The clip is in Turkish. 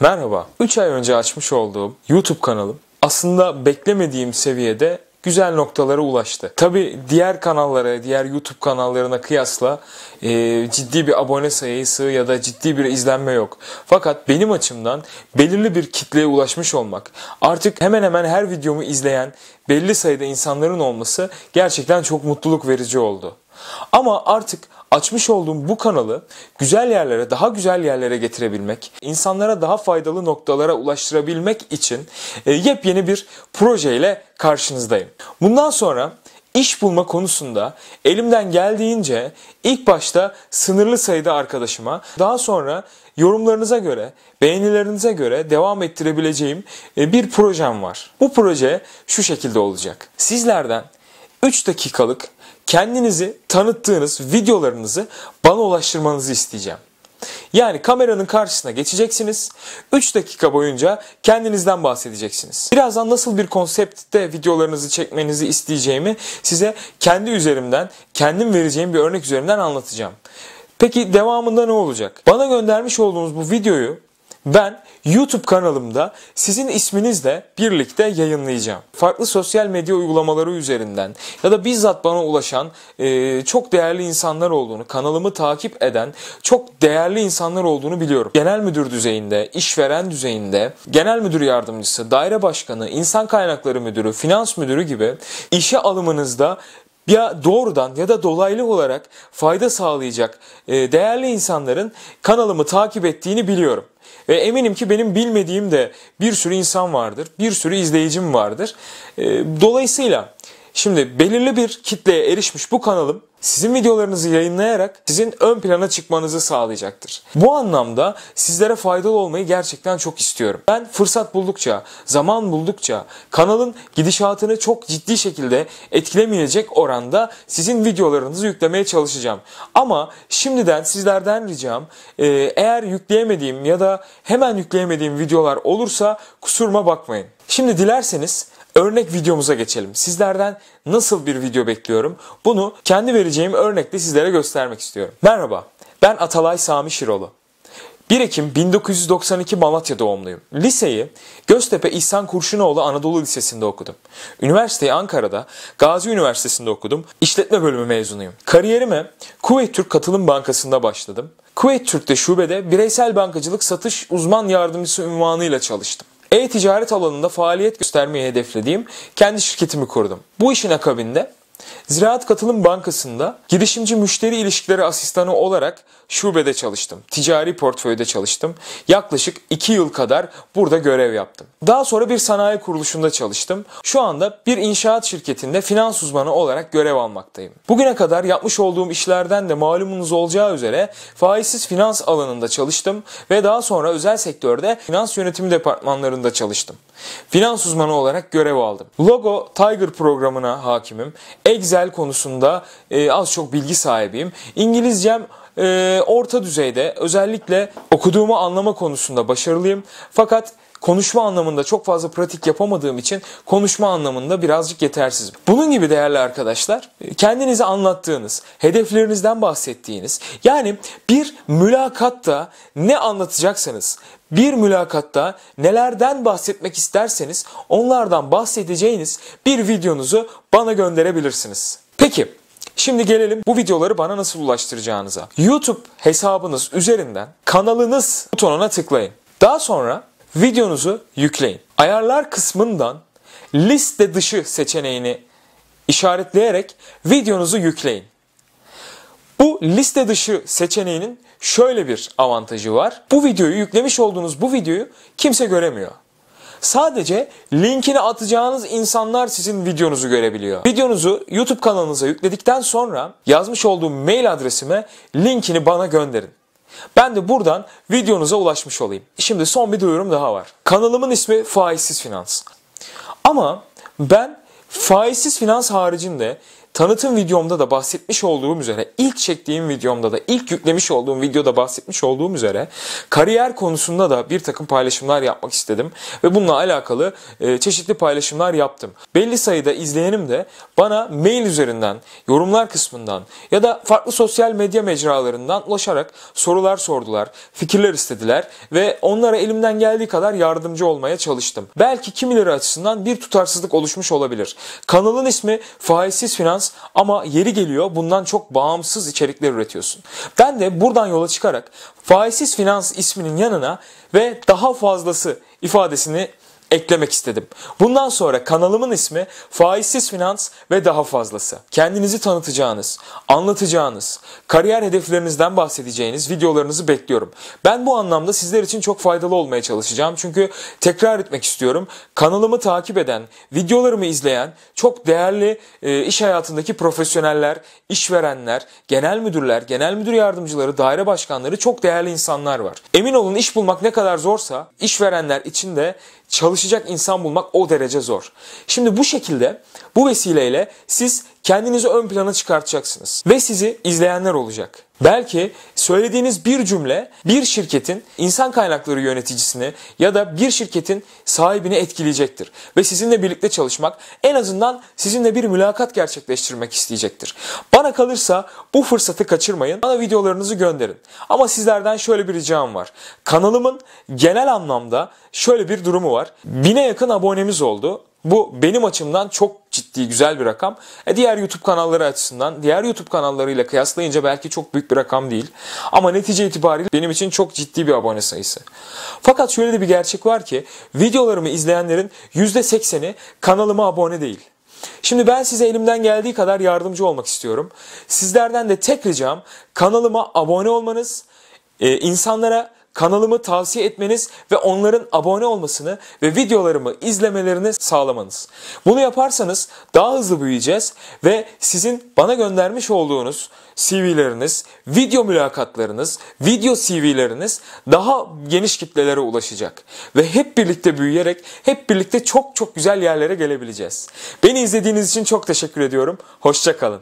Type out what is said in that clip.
Merhaba. 3 ay önce açmış olduğum YouTube kanalım aslında beklemediğim seviyede güzel noktalara ulaştı. Tabi diğer kanallara, diğer YouTube kanallarına kıyasla e, ciddi bir abone sayısı ya da ciddi bir izlenme yok. Fakat benim açımdan belirli bir kitleye ulaşmış olmak, artık hemen hemen her videomu izleyen belli sayıda insanların olması gerçekten çok mutluluk verici oldu. Ama artık açmış olduğum bu kanalı güzel yerlere, daha güzel yerlere getirebilmek, insanlara daha faydalı noktalara ulaştırabilmek için e, yepyeni bir projeyle karşınızdayım. Bundan sonra iş bulma konusunda elimden geldiğince ilk başta sınırlı sayıda arkadaşıma, daha sonra yorumlarınıza göre, beğenilerinize göre devam ettirebileceğim e, bir projem var. Bu proje şu şekilde olacak. Sizlerden 3 dakikalık kendinizi tanıttığınız videolarınızı bana ulaştırmanızı isteyeceğim. Yani kameranın karşısına geçeceksiniz. 3 dakika boyunca kendinizden bahsedeceksiniz. Birazdan nasıl bir konseptte videolarınızı çekmenizi isteyeceğimi size kendi üzerimden, kendim vereceğim bir örnek üzerinden anlatacağım. Peki devamında ne olacak? Bana göndermiş olduğunuz bu videoyu ben YouTube kanalımda sizin isminizle birlikte yayınlayacağım. Farklı sosyal medya uygulamaları üzerinden ya da bizzat bana ulaşan e, çok değerli insanlar olduğunu, kanalımı takip eden çok değerli insanlar olduğunu biliyorum. Genel müdür düzeyinde, işveren düzeyinde, genel müdür yardımcısı, daire başkanı, insan kaynakları müdürü, finans müdürü gibi işe alımınızda ya doğrudan ya da dolaylı olarak fayda sağlayacak e, değerli insanların kanalımı takip ettiğini biliyorum. Ve eminim ki benim bilmediğim de bir sürü insan vardır, bir sürü izleyicim vardır. E, dolayısıyla şimdi belirli bir kitleye erişmiş bu kanalım sizin videolarınızı yayınlayarak sizin ön plana çıkmanızı sağlayacaktır. Bu anlamda sizlere faydalı olmayı gerçekten çok istiyorum. Ben fırsat buldukça, zaman buldukça kanalın gidişatını çok ciddi şekilde etkilemeyecek oranda sizin videolarınızı yüklemeye çalışacağım. Ama şimdiden sizlerden ricam e, eğer yükleyemediğim ya da hemen yükleyemediğim videolar olursa kusuruma bakmayın. Şimdi dilerseniz örnek videomuza geçelim. Sizlerden nasıl bir video bekliyorum? Bunu kendi vereceğim vereceğim örnekle sizlere göstermek istiyorum. Merhaba, ben Atalay Sami Şiroğlu. 1 Ekim 1992 Malatya doğumluyum. Liseyi Göztepe İhsan Kurşunoğlu Anadolu Lisesi'nde okudum. Üniversiteyi Ankara'da Gazi Üniversitesi'nde okudum. İşletme bölümü mezunuyum. Kariyerime Kuveyt Türk Katılım Bankası'nda başladım. Kuveyt Türk'te şubede bireysel bankacılık satış uzman yardımcısı ünvanıyla çalıştım. E-ticaret alanında faaliyet göstermeyi hedeflediğim kendi şirketimi kurdum. Bu işin akabinde Ziraat Katılım Bankası'nda girişimci müşteri ilişkileri asistanı olarak şubede çalıştım. Ticari portföyde çalıştım. Yaklaşık 2 yıl kadar burada görev yaptım. Daha sonra bir sanayi kuruluşunda çalıştım. Şu anda bir inşaat şirketinde finans uzmanı olarak görev almaktayım. Bugüne kadar yapmış olduğum işlerden de malumunuz olacağı üzere faizsiz finans alanında çalıştım ve daha sonra özel sektörde finans yönetimi departmanlarında çalıştım. Finans uzmanı olarak görev aldım. Logo Tiger programına hakimim. Excel konusunda e, az çok bilgi sahibiyim. İngilizcem e, orta düzeyde özellikle okuduğumu anlama konusunda başarılıyım. Fakat konuşma anlamında çok fazla pratik yapamadığım için konuşma anlamında birazcık yetersizim. Bunun gibi değerli arkadaşlar kendinizi anlattığınız, hedeflerinizden bahsettiğiniz yani bir mülakatta ne anlatacaksanız bir mülakatta nelerden bahsetmek isterseniz onlardan bahsedeceğiniz bir videonuzu bana gönderebilirsiniz. Peki Şimdi gelelim bu videoları bana nasıl ulaştıracağınıza. YouTube hesabınız üzerinden kanalınız butonuna tıklayın. Daha sonra videonuzu yükleyin. Ayarlar kısmından liste dışı seçeneğini işaretleyerek videonuzu yükleyin. Bu liste dışı seçeneğinin şöyle bir avantajı var. Bu videoyu yüklemiş olduğunuz bu videoyu kimse göremiyor. Sadece linkini atacağınız insanlar sizin videonuzu görebiliyor. Videonuzu YouTube kanalınıza yükledikten sonra yazmış olduğum mail adresime linkini bana gönderin. Ben de buradan videonuza ulaşmış olayım. Şimdi son bir duyurum daha var. Kanalımın ismi Faizsiz Finans. Ama ben faizsiz finans haricinde Tanıtım videomda da bahsetmiş olduğum üzere, ilk çektiğim videomda da, ilk yüklemiş olduğum videoda bahsetmiş olduğum üzere kariyer konusunda da bir takım paylaşımlar yapmak istedim ve bununla alakalı e, çeşitli paylaşımlar yaptım. Belli sayıda izleyenim de bana mail üzerinden, yorumlar kısmından ya da farklı sosyal medya mecralarından ulaşarak sorular sordular, fikirler istediler ve onlara elimden geldiği kadar yardımcı olmaya çalıştım. Belki kimileri açısından bir tutarsızlık oluşmuş olabilir. Kanalın ismi Faizsiz Finans ajans ama yeri geliyor bundan çok bağımsız içerikler üretiyorsun. Ben de buradan yola çıkarak faizsiz finans isminin yanına ve daha fazlası ifadesini eklemek istedim. Bundan sonra kanalımın ismi Faizsiz Finans ve daha fazlası. Kendinizi tanıtacağınız, anlatacağınız, kariyer hedeflerinizden bahsedeceğiniz videolarınızı bekliyorum. Ben bu anlamda sizler için çok faydalı olmaya çalışacağım. Çünkü tekrar etmek istiyorum. Kanalımı takip eden, videolarımı izleyen çok değerli e, iş hayatındaki profesyoneller, işverenler, genel müdürler, genel müdür yardımcıları, daire başkanları çok değerli insanlar var. Emin olun iş bulmak ne kadar zorsa işverenler için de çalış çalışacak insan bulmak o derece zor. Şimdi bu şekilde bu vesileyle siz kendinizi ön plana çıkartacaksınız ve sizi izleyenler olacak. Belki söylediğiniz bir cümle bir şirketin insan kaynakları yöneticisini ya da bir şirketin sahibini etkileyecektir. Ve sizinle birlikte çalışmak en azından sizinle bir mülakat gerçekleştirmek isteyecektir. Bana kalırsa bu fırsatı kaçırmayın. Bana videolarınızı gönderin. Ama sizlerden şöyle bir ricam var. Kanalımın genel anlamda şöyle bir durumu var. Bine yakın abonemiz oldu. Bu benim açımdan çok ciddi güzel bir rakam. E diğer YouTube kanalları açısından diğer YouTube kanallarıyla kıyaslayınca belki çok büyük bir rakam değil. Ama netice itibariyle benim için çok ciddi bir abone sayısı. Fakat şöyle de bir gerçek var ki videolarımı izleyenlerin %80'i kanalıma abone değil. Şimdi ben size elimden geldiği kadar yardımcı olmak istiyorum. Sizlerden de tek ricam kanalıma abone olmanız, e, insanlara kanalımı tavsiye etmeniz ve onların abone olmasını ve videolarımı izlemelerini sağlamanız. Bunu yaparsanız daha hızlı büyüyeceğiz ve sizin bana göndermiş olduğunuz CV'leriniz, video mülakatlarınız, video CV'leriniz daha geniş kitlelere ulaşacak. Ve hep birlikte büyüyerek, hep birlikte çok çok güzel yerlere gelebileceğiz. Beni izlediğiniz için çok teşekkür ediyorum. Hoşçakalın.